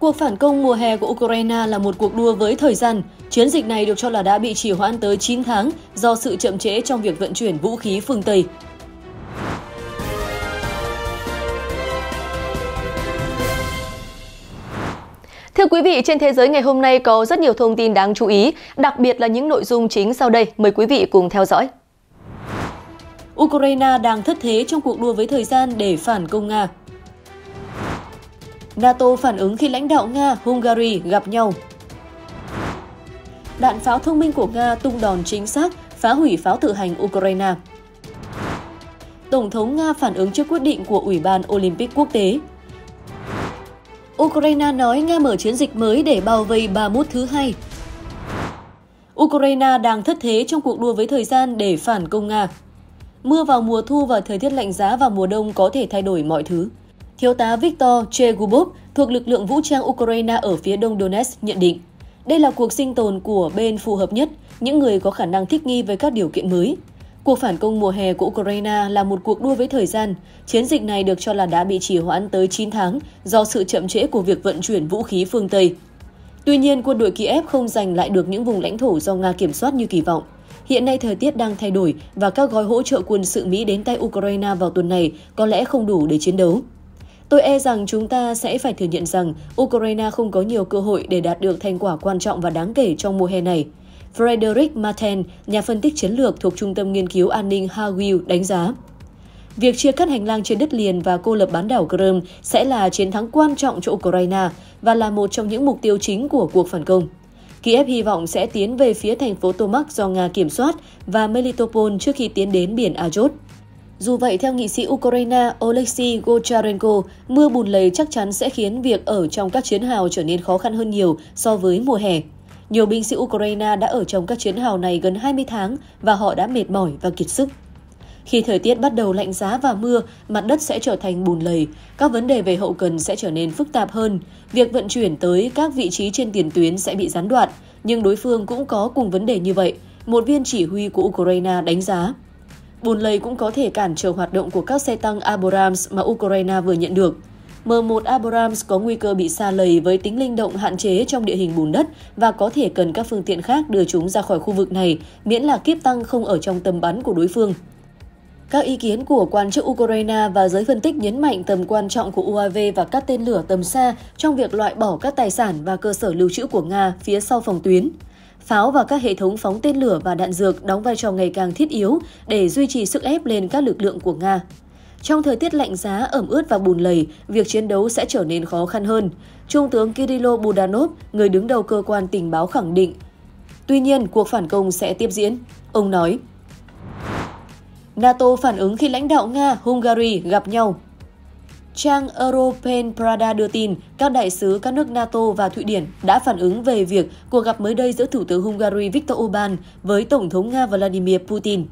Cuộc phản công mùa hè của Ukraine là một cuộc đua với thời gian. Chiến dịch này được cho là đã bị trì hoãn tới 9 tháng do sự chậm trễ trong việc vận chuyển vũ khí phương Tây. Thưa quý vị, trên thế giới ngày hôm nay có rất nhiều thông tin đáng chú ý, đặc biệt là những nội dung chính sau đây. Mời quý vị cùng theo dõi. Ukraine đang thất thế trong cuộc đua với thời gian để phản công Nga. NATO phản ứng khi lãnh đạo Nga, Hungary gặp nhau. Đạn pháo thông minh của Nga tung đòn chính xác, phá hủy pháo tự hành Ukraine. Tổng thống Nga phản ứng trước quyết định của Ủy ban Olympic quốc tế. Ukraine nói Nga mở chiến dịch mới để bao vây Bakhmut thứ hai. Ukraine đang thất thế trong cuộc đua với thời gian để phản công Nga. Mưa vào mùa thu và thời tiết lạnh giá vào mùa đông có thể thay đổi mọi thứ. Thiếu tá Viktor Chegubov thuộc lực lượng vũ trang Ukraine ở phía đông Donetsk nhận định, đây là cuộc sinh tồn của bên phù hợp nhất, những người có khả năng thích nghi với các điều kiện mới. Cuộc phản công mùa hè của Ukraine là một cuộc đua với thời gian. Chiến dịch này được cho là đã bị trì hoãn tới 9 tháng do sự chậm trễ của việc vận chuyển vũ khí phương Tây. Tuy nhiên, quân đội Kiev không giành lại được những vùng lãnh thổ do Nga kiểm soát như kỳ vọng. Hiện nay thời tiết đang thay đổi và các gói hỗ trợ quân sự Mỹ đến tay Ukraine vào tuần này có lẽ không đủ để chiến đấu. Tôi e rằng chúng ta sẽ phải thừa nhận rằng Ukraine không có nhiều cơ hội để đạt được thành quả quan trọng và đáng kể trong mùa hè này. Frederick Martin, nhà phân tích chiến lược thuộc Trung tâm Nghiên cứu An ninh Harville đánh giá. Việc chia cắt hành lang trên đất liền và cô lập bán đảo Crimea sẽ là chiến thắng quan trọng cho Ukraine và là một trong những mục tiêu chính của cuộc phản công. Kiev hy vọng sẽ tiến về phía thành phố Tomak do Nga kiểm soát và Melitopol trước khi tiến đến biển Azov. Dù vậy, theo nghị sĩ Ukraine Oleksiy Gocharenko, mưa bùn lầy chắc chắn sẽ khiến việc ở trong các chiến hào trở nên khó khăn hơn nhiều so với mùa hè. Nhiều binh sĩ Ukraine đã ở trong các chiến hào này gần 20 tháng và họ đã mệt mỏi và kiệt sức. Khi thời tiết bắt đầu lạnh giá và mưa, mặt đất sẽ trở thành bùn lầy, các vấn đề về hậu cần sẽ trở nên phức tạp hơn. Việc vận chuyển tới các vị trí trên tiền tuyến sẽ bị gián đoạn, nhưng đối phương cũng có cùng vấn đề như vậy, một viên chỉ huy của Ukraine đánh giá. Bùn lầy cũng có thể cản trở hoạt động của các xe tăng Abrams mà Ukraine vừa nhận được. M1 Abrams có nguy cơ bị xa lầy với tính linh động hạn chế trong địa hình bùn đất và có thể cần các phương tiện khác đưa chúng ra khỏi khu vực này, miễn là kiếp tăng không ở trong tầm bắn của đối phương. Các ý kiến của quan chức Ukraine và giới phân tích nhấn mạnh tầm quan trọng của UAV và các tên lửa tầm xa trong việc loại bỏ các tài sản và cơ sở lưu trữ của Nga phía sau phòng tuyến pháo và các hệ thống phóng tên lửa và đạn dược đóng vai trò ngày càng thiết yếu để duy trì sức ép lên các lực lượng của Nga. Trong thời tiết lạnh giá, ẩm ướt và bùn lầy, việc chiến đấu sẽ trở nên khó khăn hơn. Trung tướng Kirilo Budanov, người đứng đầu cơ quan tình báo khẳng định. Tuy nhiên, cuộc phản công sẽ tiếp diễn. Ông nói, NATO phản ứng khi lãnh đạo Nga, Hungary gặp nhau Trang European Prada đưa tin các đại sứ các nước NATO và Thụy Điển đã phản ứng về việc cuộc gặp mới đây giữa Thủ tướng Hungary Viktor Orbán với Tổng thống Nga Vladimir Putin.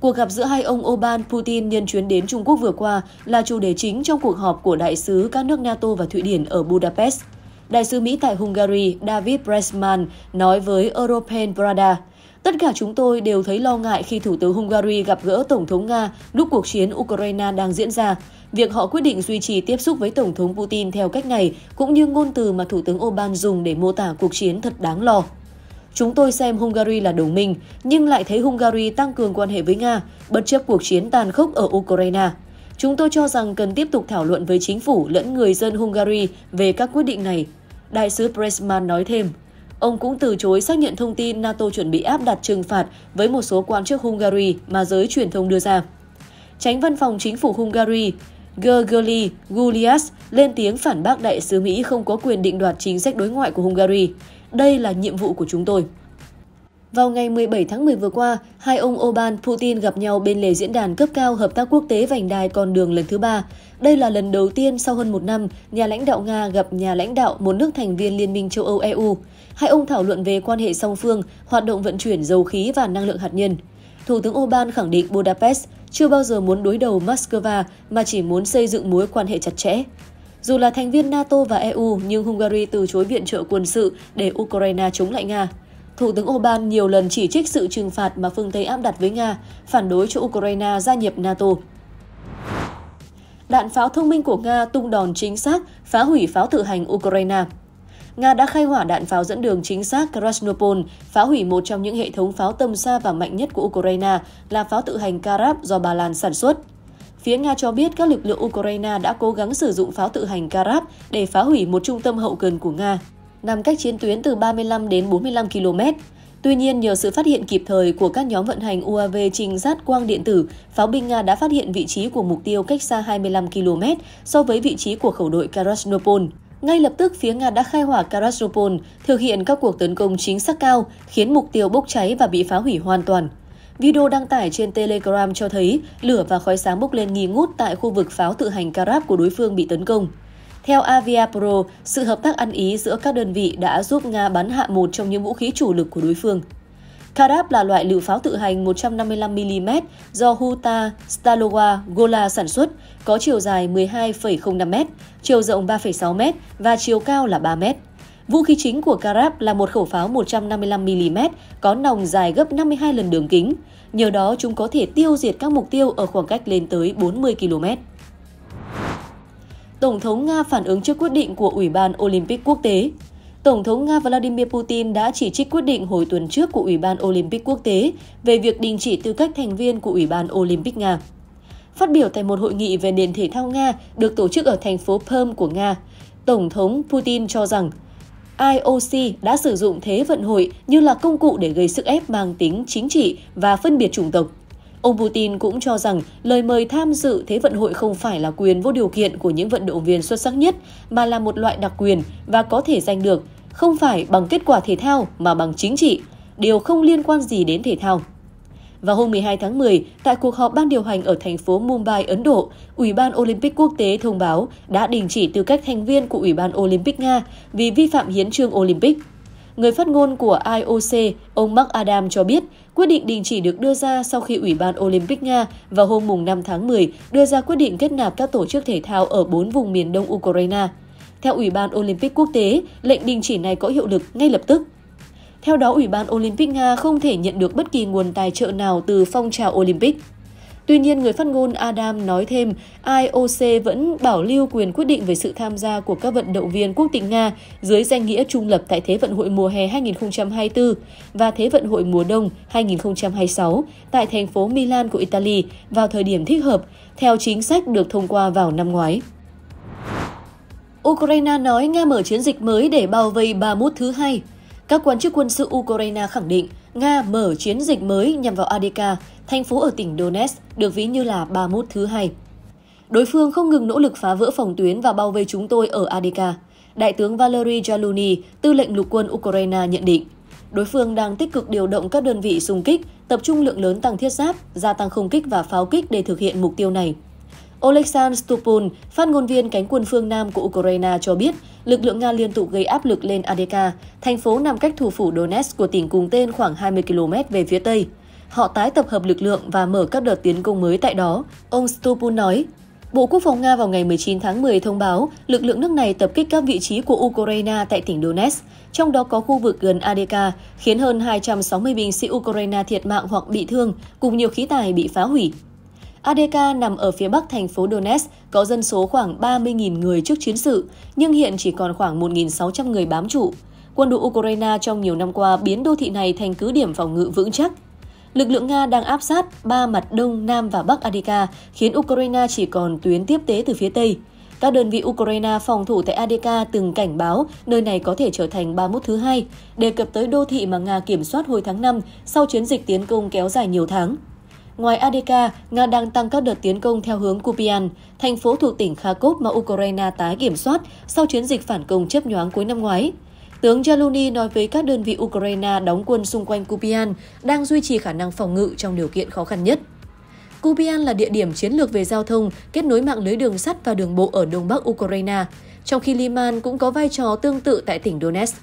Cuộc gặp giữa hai ông Orbán Putin nhân chuyến đến Trung Quốc vừa qua là chủ đề chính trong cuộc họp của đại sứ các nước NATO và Thụy Điển ở Budapest. Đại sứ Mỹ tại Hungary David Pressman nói với European Prada – Tất cả chúng tôi đều thấy lo ngại khi Thủ tướng Hungary gặp gỡ Tổng thống Nga lúc cuộc chiến Ukraine đang diễn ra. Việc họ quyết định duy trì tiếp xúc với Tổng thống Putin theo cách này cũng như ngôn từ mà Thủ tướng Orbán dùng để mô tả cuộc chiến thật đáng lo. Chúng tôi xem Hungary là đồng minh, nhưng lại thấy Hungary tăng cường quan hệ với Nga, bất chấp cuộc chiến tàn khốc ở Ukraine. Chúng tôi cho rằng cần tiếp tục thảo luận với chính phủ lẫn người dân Hungary về các quyết định này. Đại sứ Pressman nói thêm. Ông cũng từ chối xác nhận thông tin NATO chuẩn bị áp đặt trừng phạt với một số quan chức Hungary mà giới truyền thông đưa ra. Tránh văn phòng chính phủ Hungary Gergely Gulias lên tiếng phản bác đại sứ Mỹ không có quyền định đoạt chính sách đối ngoại của Hungary. Đây là nhiệm vụ của chúng tôi. Vào ngày 17 tháng 10 vừa qua, hai ông Oban Putin gặp nhau bên lề diễn đàn cấp cao hợp tác quốc tế vành đai con đường lần thứ ba. Đây là lần đầu tiên sau hơn một năm, nhà lãnh đạo Nga gặp nhà lãnh đạo một nước thành viên Liên minh châu Âu EU. Hai ông thảo luận về quan hệ song phương, hoạt động vận chuyển dầu khí và năng lượng hạt nhân. Thủ tướng Orbán khẳng định Budapest chưa bao giờ muốn đối đầu Moscow mà chỉ muốn xây dựng mối quan hệ chặt chẽ. Dù là thành viên NATO và EU nhưng Hungary từ chối viện trợ quân sự để Ukraine chống lại Nga. Thủ tướng Orbán nhiều lần chỉ trích sự trừng phạt mà phương Tây áp đặt với Nga, phản đối cho Ukraine gia nhập NATO. Đạn pháo thông minh của Nga tung đòn chính xác, phá hủy pháo tự hành Ukraine. Nga đã khai hỏa đạn pháo dẫn đường chính xác Krasnopol, phá hủy một trong những hệ thống pháo tầm xa và mạnh nhất của Ukraine là pháo tự hành Karab do Ba Lan sản xuất. Phía Nga cho biết các lực lượng Ukraine đã cố gắng sử dụng pháo tự hành Karab để phá hủy một trung tâm hậu cần của Nga, nằm cách chiến tuyến từ 35 đến 45 km. Tuy nhiên, nhờ sự phát hiện kịp thời của các nhóm vận hành UAV trinh sát quang điện tử, pháo binh Nga đã phát hiện vị trí của mục tiêu cách xa 25 km so với vị trí của khẩu đội Krasnopol. Ngay lập tức, phía Nga đã khai hỏa Karastropol, thực hiện các cuộc tấn công chính xác cao, khiến mục tiêu bốc cháy và bị phá hủy hoàn toàn. Video đăng tải trên Telegram cho thấy lửa và khói sáng bốc lên nghi ngút tại khu vực pháo tự hành Karab của đối phương bị tấn công. Theo Aviapro, sự hợp tác ăn ý giữa các đơn vị đã giúp Nga bắn hạ một trong những vũ khí chủ lực của đối phương. Kadab là loại lựu pháo tự hành 155mm do Huta Stalowa Gola sản xuất, có chiều dài 12,05m, chiều rộng 3,6m và chiều cao là 3m. Vũ khí chính của Karab là một khẩu pháo 155mm có nòng dài gấp 52 lần đường kính. Nhờ đó chúng có thể tiêu diệt các mục tiêu ở khoảng cách lên tới 40 km. Tổng thống Nga phản ứng trước quyết định của Ủy ban Olympic Quốc tế Tổng thống Nga Vladimir Putin đã chỉ trích quyết định hồi tuần trước của Ủy ban Olympic quốc tế về việc đình chỉ tư cách thành viên của Ủy ban Olympic Nga. Phát biểu tại một hội nghị về nền thể thao Nga được tổ chức ở thành phố Perm của Nga, Tổng thống Putin cho rằng IOC đã sử dụng Thế vận hội như là công cụ để gây sức ép mang tính chính trị và phân biệt chủng tộc. Ông Putin cũng cho rằng lời mời tham dự Thế vận hội không phải là quyền vô điều kiện của những vận động viên xuất sắc nhất, mà là một loại đặc quyền và có thể giành được, không phải bằng kết quả thể thao mà bằng chính trị, điều không liên quan gì đến thể thao. Vào hôm 12 tháng 10, tại cuộc họp ban điều hành ở thành phố Mumbai, Ấn Độ, Ủy ban Olympic Quốc tế thông báo đã đình chỉ tư cách thành viên của Ủy ban Olympic Nga vì vi phạm hiến trương Olympic. Người phát ngôn của IOC, ông Mark Adam cho biết, quyết định đình chỉ được đưa ra sau khi Ủy ban Olympic Nga vào hôm mùng 5 tháng 10 đưa ra quyết định kết nạp các tổ chức thể thao ở bốn vùng miền đông Ukraine. Theo Ủy ban Olympic quốc tế, lệnh đình chỉ này có hiệu lực ngay lập tức. Theo đó, Ủy ban Olympic Nga không thể nhận được bất kỳ nguồn tài trợ nào từ phong trào Olympic. Tuy nhiên, người phát ngôn Adam nói thêm, IOC vẫn bảo lưu quyền quyết định về sự tham gia của các vận động viên quốc tịch Nga dưới danh nghĩa trung lập tại Thế vận hội mùa hè 2024 và Thế vận hội mùa đông 2026 tại thành phố Milan của Italy vào thời điểm thích hợp, theo chính sách được thông qua vào năm ngoái. Ukraine nói Nga mở chiến dịch mới để bao vây Bakhmut thứ hai. Các quan chức quân sự Ukraine khẳng định Nga mở chiến dịch mới nhằm vào Adeka, thành phố ở tỉnh Donetsk, được ví như là ba mút thứ hai. Đối phương không ngừng nỗ lực phá vỡ phòng tuyến và bao vây chúng tôi ở Adeka. Đại tướng Valery Jaluny, tư lệnh lục quân Ukraine nhận định, đối phương đang tích cực điều động các đơn vị xung kích, tập trung lượng lớn tăng thiết giáp, gia tăng không kích và pháo kích để thực hiện mục tiêu này. Oleksandr Stupun, phát ngôn viên cánh quân phương Nam của Ukraine cho biết, lực lượng Nga liên tục gây áp lực lên Adeka, thành phố nằm cách thủ phủ Donetsk của tỉnh cùng tên khoảng 20 km về phía tây. Họ tái tập hợp lực lượng và mở các đợt tiến công mới tại đó, ông Stupun nói. Bộ Quốc phòng Nga vào ngày 19 tháng 10 thông báo lực lượng nước này tập kích các vị trí của Ukraine tại tỉnh Donetsk, trong đó có khu vực gần Adeka, khiến hơn 260 binh sĩ Ukraine thiệt mạng hoặc bị thương, cùng nhiều khí tài bị phá hủy. Adk nằm ở phía bắc thành phố Donetsk, có dân số khoảng 30.000 người trước chiến sự, nhưng hiện chỉ còn khoảng 1.600 người bám trụ. Quân đội Ukraine trong nhiều năm qua biến đô thị này thành cứ điểm phòng ngự vững chắc. Lực lượng Nga đang áp sát ba mặt đông, nam và bắc Adk khiến Ukraine chỉ còn tuyến tiếp tế từ phía tây. Các đơn vị Ukraine phòng thủ tại Adk từng cảnh báo nơi này có thể trở thành ba mút thứ hai, đề cập tới đô thị mà Nga kiểm soát hồi tháng 5 sau chiến dịch tiến công kéo dài nhiều tháng. Ngoài Adeka, Nga đang tăng các đợt tiến công theo hướng Kupian, thành phố thuộc tỉnh Kharkov mà Ukraine tái kiểm soát sau chiến dịch phản công chấp nhoáng cuối năm ngoái. Tướng Zaluni nói với các đơn vị Ukraine đóng quân xung quanh Kupian đang duy trì khả năng phòng ngự trong điều kiện khó khăn nhất. Kupian là địa điểm chiến lược về giao thông, kết nối mạng lưới đường sắt và đường bộ ở đông bắc Ukraine, trong khi Liman cũng có vai trò tương tự tại tỉnh Donetsk.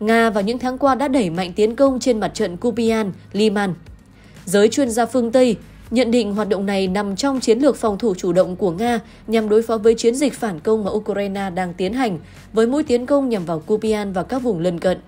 Nga vào những tháng qua đã đẩy mạnh tiến công trên mặt trận Kupian, Liman. Giới chuyên gia phương Tây nhận định hoạt động này nằm trong chiến lược phòng thủ chủ động của Nga nhằm đối phó với chiến dịch phản công mà Ukraine đang tiến hành, với mũi tiến công nhằm vào Kupian và các vùng lân cận.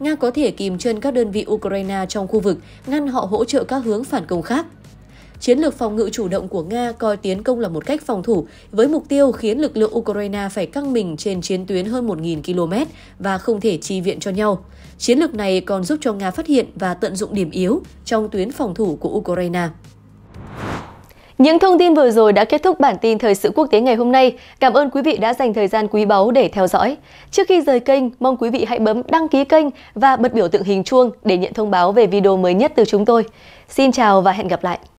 Nga có thể kìm chân các đơn vị Ukraine trong khu vực, ngăn họ hỗ trợ các hướng phản công khác. Chiến lược phòng ngự chủ động của Nga coi tiến công là một cách phòng thủ, với mục tiêu khiến lực lượng Ukraine phải căng mình trên chiến tuyến hơn 1.000 km và không thể chi viện cho nhau. Chiến lược này còn giúp cho Nga phát hiện và tận dụng điểm yếu trong tuyến phòng thủ của Ukraine. Những thông tin vừa rồi đã kết thúc bản tin thời sự quốc tế ngày hôm nay. Cảm ơn quý vị đã dành thời gian quý báu để theo dõi. Trước khi rời kênh, mong quý vị hãy bấm đăng ký kênh và bật biểu tượng hình chuông để nhận thông báo về video mới nhất từ chúng tôi. Xin chào và hẹn gặp lại!